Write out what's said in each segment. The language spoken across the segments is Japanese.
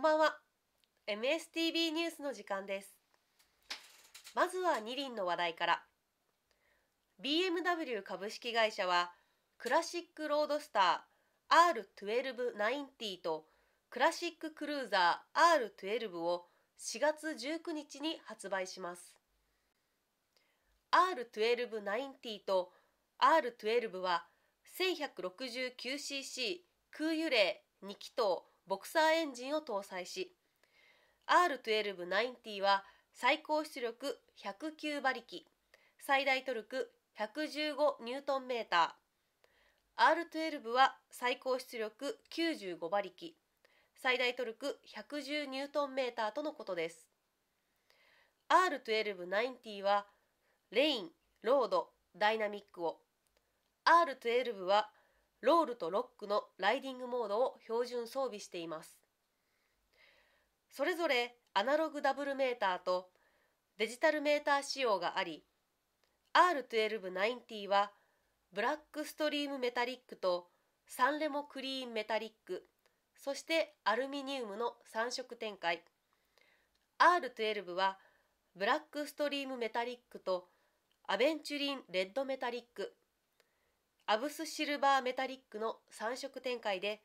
んばんは MSTV ニュースの時間ですまずは二輪の話題から BMW 株式会社はクラシックロードスター R1290 とクラシッククルーザー R12 を4月19日に発売します R1290 と R12 は 1169cc 空輸霊2気筒ボクサーエンジンを搭載し R1290 は最高出力109馬力最大トルク115ニュートンメーター R12 は最高出力95馬力最大トルク110ニュートンメーターとのことです R1290 はレインロードダイナミックを R12 はロールとロックのライディングモードを標準装備していますそれぞれアナログダブルメーターとデジタルメーター仕様があり R1290 はブラックストリームメタリックとサンレモクリーンメタリックそしてアルミニウムの3色展開 R12 はブラックストリームメタリックとアベンチュリンレッドメタリックアブスシルバーメタリックの3色展開で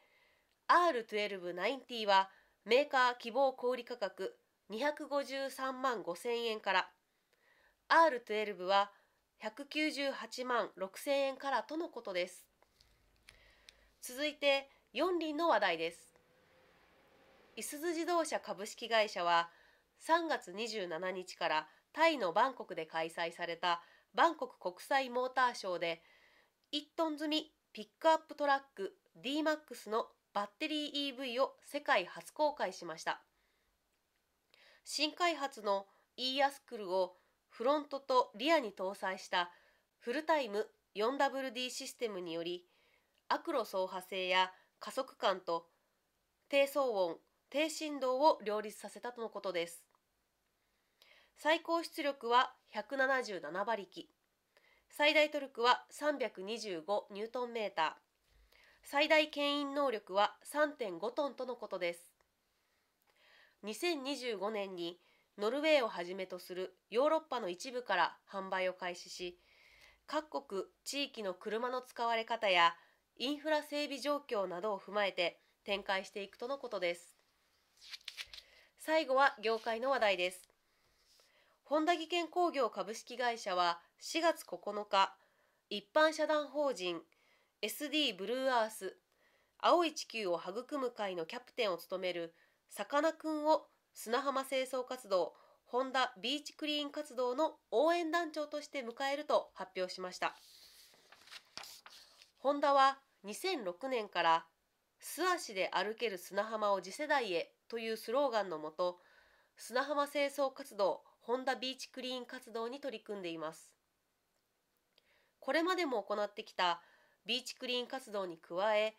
R1290 はメーカー希望小売価格253万5000円から R12 は198万6000円からとのことです続いて四輪の話題ですいすゞ自動車株式会社は3月27日からタイのバンコクで開催されたバンコク国際モーターショーで「1トン積みピックアップトラック DMAX のバッテリー EV を世界初公開しました新開発の e アスクルをフロントとリアに搭載したフルタイム 4WD システムにより悪路走破性や加速感と低騒音低振動を両立させたとのことです最高出力は177馬力最大トルクは325ニュートンメーター最大牽引能力は3.5トンとのことです2025年にノルウェーをはじめとするヨーロッパの一部から販売を開始し各国地域の車の使われ方やインフラ整備状況などを踏まえて展開していくとのことです最後は業界の話題です本田技研工業株式会社は4月9日、一般社団法人 SD ブルーアース青い地球を育む会のキャプテンを務めるさかなクンを砂浜清掃活動ホンダビーチクリーン活動の応援団長として迎えると発表しましたホンダは2006年から「素足で歩ける砂浜を次世代へ」というスローガンのもと砂浜清掃活動ホンダビーチクリーン活動に取り組んでいます。これまでも行ってきたビーチクリーン活動に加え、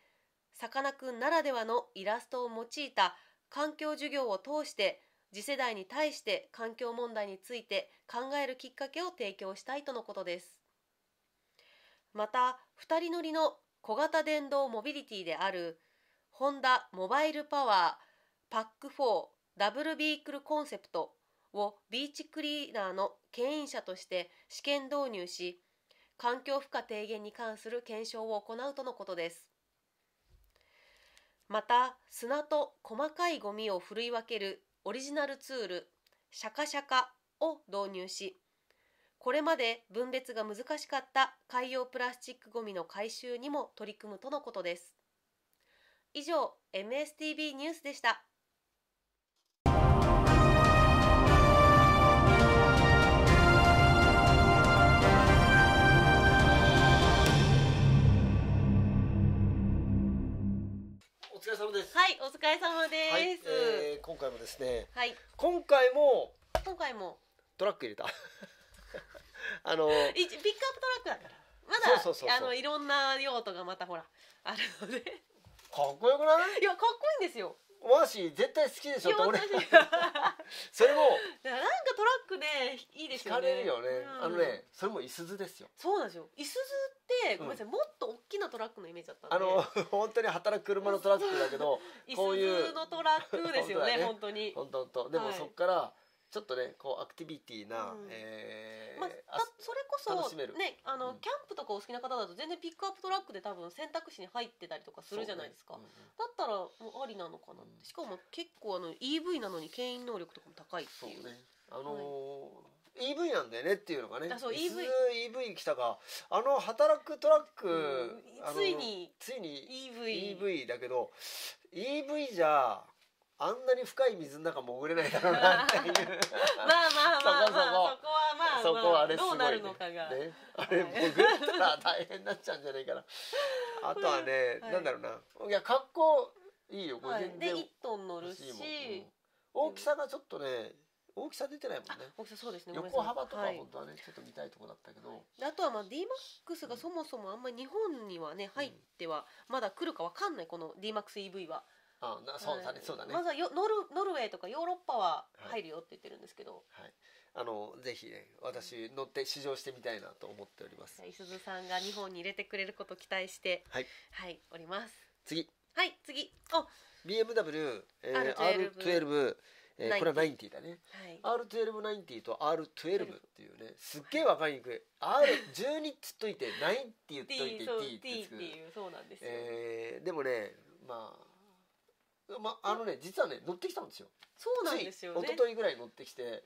さかなクンならではのイラストを用いた環境授業を通して次世代に対して環境問題について考えるきっかけを提供したいとのことです。また2人乗りの小型電動モビリティであるホンダモバイルパワーパック4ダブルビークルコンセプトをビーチクリーナーの牽引者として試験導入し環境負荷低減に関する検証を行うとのことですまた砂と細かいゴミをふるい分けるオリジナルツールシャカシャカを導入しこれまで分別が難しかった海洋プラスチックごみの回収にも取り組むとのことです以上 MSTB ニュースでしたですはいお疲れ様です、はいえー、今回もですね、はい、今回も今回もトラック入れた あの一、ピックアップトラックだからまだあのいろんな用途がまたほらあるのでかっこよくないいやかっこいいんですよワーシー絶対好きでしょって俺それもなんかトラックでいいですよねれるよね、うん、あのねそれもいすずですよそうなんですよいすずってごめんなさい、うん、もっと大きなトラックのイメージだったあの本当に働く車のトラックだけどこういうのトラックですよねね、本当に本当本当でもそっから、ちょっとねこうアクティビティな、うん、えー、まあ、それこそ、ね、あの、うん、キャンプとかお好きな方だと全然ピックアップトラックで多分選択肢に入ってたりとかするじゃないですか、ねうんうん、だったらもうありなのかなって、しかも結構あの EV なのに牽引能力とかも高いっていう。うね、あのーはい EV なんだよねっていうのがねそう EV, EV 来たかあの働くトラック、うん、ついについに EV, EV だけど EV じゃあんなに深い水の中潜れないだろうなっていう まあまあまあまあ そこそこあれすごい、ね、どうなるのかが、ね、あれ潜ったら大変になっちゃうんじゃないかなあとはね、はい、なんだろうないや格好いいよこれ全然、はい、で1トン乗るし、うん、大きさがちょっとね大きさ出てないもんね。大きさそうですね。横幅とか本当はね、はい、ちょっと見たいとこだったけど。あとはまあ D マックスがそもそもあんまり日本にはね入ってはまだ来るかわかんないこの D マックス EV は。あ、そうだね、そうだね。まずはよノルノルウェーとかヨーロッパは入るよって言ってるんですけど。はい。あのぜひね私乗って試乗してみたいなと思っております磯津さんが日本に入れてくれることを期待してはい、はい、おります次はい次お BMW、えー、R12 えー、これは90だね、はい、R1290 と R12 っていうねすっげえ分かりにくい R12 っつっといて9って言っといて T っていうそうなんですよ、えー、でもねまあまあ、あのね実はね乗ってきたんですよそうなんですよ、ね、一昨日ぐらい乗ってきて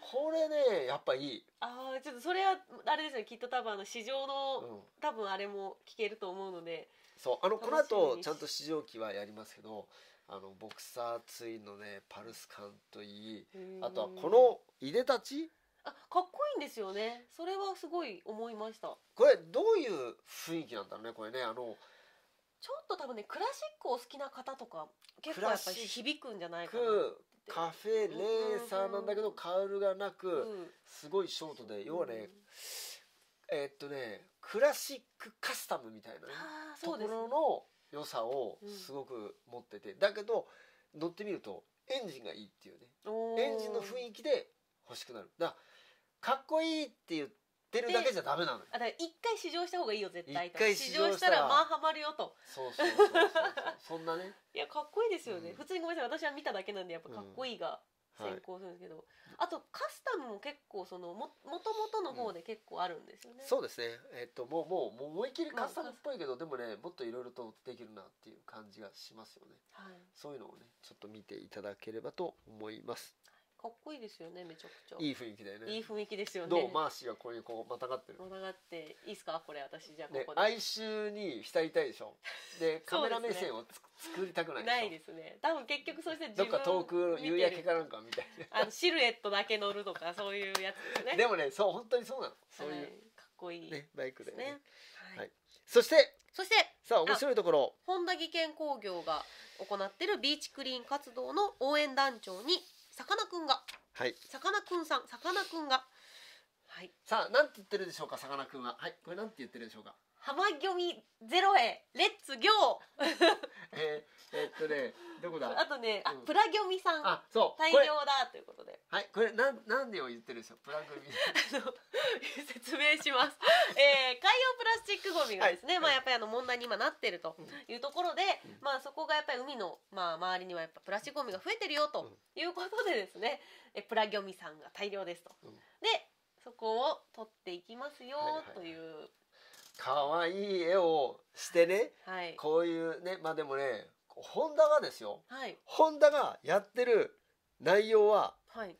これねやっぱいいああちょっとそれはあれですねきっと多分あの市場の、うん、多分あれも聞けると思うのでそうあのこの後ちゃんと試乗機はやりますけどあのボクサーツインのねパルス感といいあとはこのいでたちあかっこいいんですよねそれはすごい思いましたこれどういう雰囲気なんだろうねこれねあのちょっと多分ねクラシックを好きな方とか結構やっぱり響くんじゃないかなカフェレーサーなんだけどカウルがなくすごいショートで要はねえっとねクラシックカスタムみたいな、ね、ところの良さをすごく持ってて、だけど乗ってみるとエンジンがいいっていうねエンジンの雰囲気で欲しくなるだかっこいいって言ってるだけじゃダメなのよあだから一回試乗した方がいいよ絶対と一回試乗したらまあハマるよとそうそうそうそうそんなね いやかっこいいですよね、うん、普通にごめんなさい私は見ただけなんでやっぱかっこいいが先行するんですけど、うんはい、あとカスタムも結構そのももともとの方で結構あるんですよね、うん、そうですねえっともうもうもう思いっきりカスタムっぽいけど、でもねもっといろいろとできるなっていう感じがしますよね、はい、そういうのをねちょっと見ていただければと思いますかっこいいですよねめちゃくちゃいい雰囲気だよねいい雰囲気ですよねどうマーシーがこういうこうまたがってるまたがっていいですかこれ私じゃあここで哀愁に浸りたいでしょ でカメラ目線をつ、作りたくないでしょないですね多分結局そして自どっか遠く夕焼けかなんかみたいなあのシルエットだけ乗るとかそういうやつですねでもねそう本当にそうなのそういう、かっこいい、ね、バイクでねはいそしてそしてさあ面白いところ本田技研工業が行っているビーチクリーン活動の応援団長にさかなクンがはいさかなクンさんさかなクンがはい、さあ何て言ってるでしょうかさかなクンははいこれ何て言ってるでしょうか幅読みゼロへレッツ行 えー、えー、っとねどこだあとね、うん、あプラ読みさんあそう大量だということではいこれなんなんでを言ってるでしょうプラ組 あの説明します、えー、海洋プラスチックごみがですね、はい、まあやっぱりあの問題に今なってるというところで、うん、まあそこがやっぱり海のまあ周りにはやっぱプラスチックごみが増えてるよということでですね、うん、えプラ読みさんが大量ですと、でそこを撮っていきますよという。可愛、はい、い絵をしてね、はい、こういうねまあでもねホンダがですよ、はい、ホンダがやってる内容は、はい、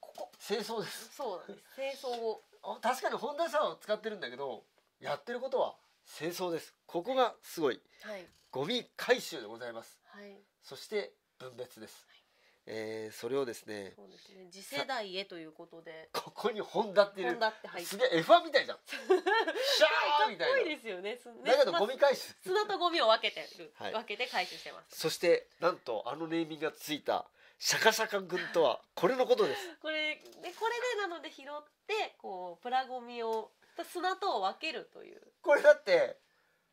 ここ清掃ですそうなんです清掃を 確かにホンダさんを使ってるんだけどやってることは清掃ですここがすごい、はい、ゴミ回収でございます、はい、そして分別です、えー、それをですねそうですね次世代へということでここに本田っていホンダって入ってすげえ F1 みたいじゃん シャーみたいなかっこいいですよねねだけどゴミ回収砂とゴミを分けてる、はい、分けて回収してますそしてなんとあのネーミングがついたシャカシャカ軍とはこれのことです これでこれでなので拾ってこうプラゴミを砂と分けるというこれだって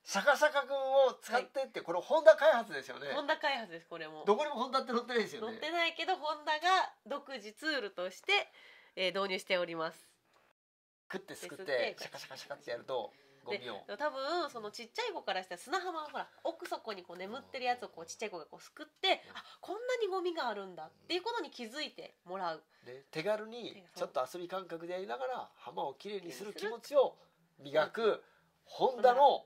シャカシャカ君を使ってって、これホンダ開発ですよねホンダ開発ですこれもどこにもホンダって載ってないですよね載ってないけどホンダが独自ツールとして、えー、導入しております食ってすくってシャカシャカシャカってやるとゴミを多分そのちっちゃい子からしたら砂浜ほら奥底にこう眠ってるやつをこうちっちゃい子がこうすくって、うん、あこんなにゴミがあるんだっていうことに気づいてもらう、で手軽にちょっと遊び感覚でやりながら浜をきれいにする気持ちを磨くホンダの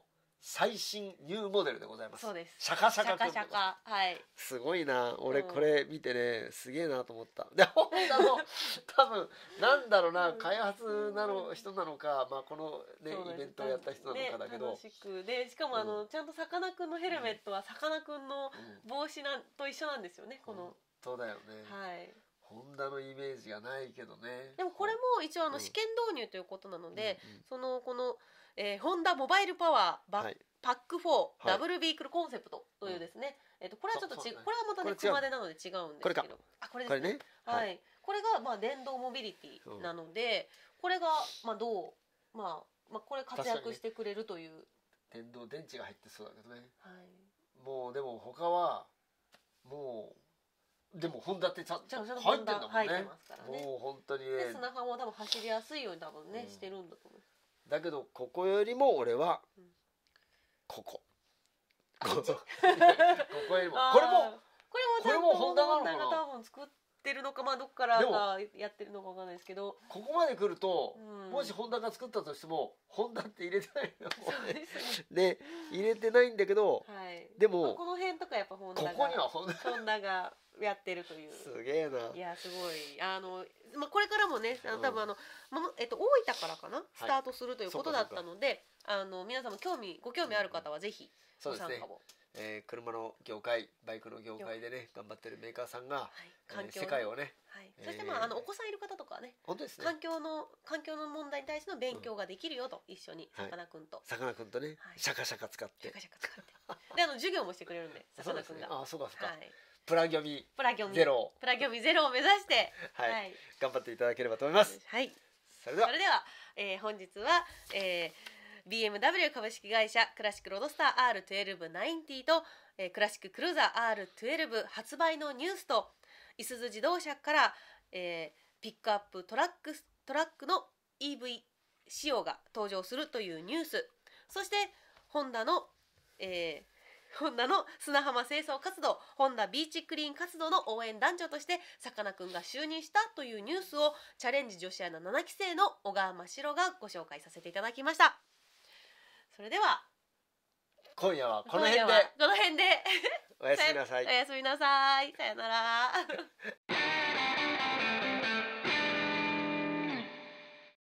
最新ニューモデルでございます。そうです。シャカシャカシャカシャカ。はい。すごいな。俺これ見てね、すげえなと思った。で、ホンダの 多分なんだろうな、開発なの人なのか、まあこのねイベントをやった人なのかだけど。楽しくでしかもあの、うん、ちゃんとさかなクンのヘルメットはさかなクンの帽子なん、うん、と一緒なんですよね。この。そうだよね。はい。ホンダのイメージがないけどね。でもこれも一応あの試験導入ということなので、うんうん、そのこの。えー、ホンダモバイルパワーバッ、はい、パック4、ダブルビークルコンセプトというですね、うん、えっ、ー、とこれはちょっとち、ね、これはまたね熊手なので違うんですけど、こあこれですね、ね、はい、これがまあ電動モビリティなので、これがまあどうまあまあこれ活躍してくれるという、ね、電動電池が入ってそうだけどね、はい、もうでも他はもうでもホンダってちゃんと入ってんだもんね。入ってますからね。もう本当に、ね。で砂浜も多分走りやすいように多分ね、うん、してるんだと思います。だけどここよりも俺はここ、うん、ここ よりもこれもこれも本田なのかな作ってるのかまあどっからかやってるのかわかんないですけどここまで来ると、うん、もし本田が作ったとしても本田って入れてないのでね、で 入れてないんだけど、はい、でもこの辺とかやっぱ本田がここには本田がやってるというすげえないやすごいあの、まあ、これからもねあの多分あの、まえっと、大分からかなスタートするということだったので、あの皆さんも興味ご興味ある方はぜひご参加を。えー、車の業界バイクの業界でね頑張ってるメーカーさんが、はいえー、世界をね、はい、そしてまあ,、あのお子さんいる方とかね本当ですね環境の環境の問題に対しての勉強ができるよと、一緒にさかなクンと、さかなクンとね、シャカシャカ使ってシャカシャカ使ってであの授業もしてくれるんでさかなクンがあそうかそうか、はいプラギョミプラギョミゼロプラギョミゼロを目指して はい、はい、頑張っていただければと思います。はい。それではそれでは、えー、本日は、えー、BMW 株式会社クラシックロードスター R1290 と、えー、クラシッククルーザー R12 発売のニュースといすゞ自動車から、えー、ピックアップトラックトラックの EV 仕様が登場するというニュースそしてホンダの、えー、ホンダの砂浜清掃活動ホンダビーチクリーン活動の応援団長としてさかなクンが就任したというニュースをチャレンジ女子アナ7期生の小川真白がご紹介させていただきましたそれでは今夜はこの辺で この辺で おやすみなさい おやすみなさいさよなら